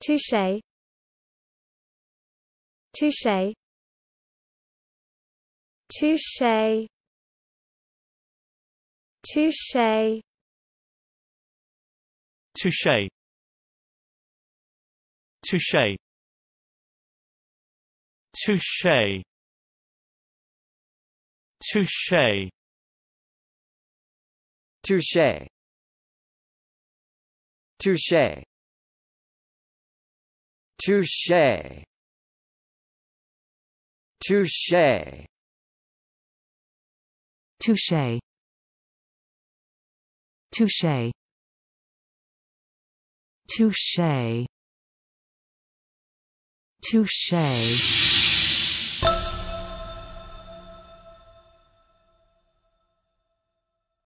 Touche. Touche. Touche. Touche. Touche. Touche. Touche. Touche. Touche. Touche. Touche. Touche. Touche. Touche. Touche. Touche.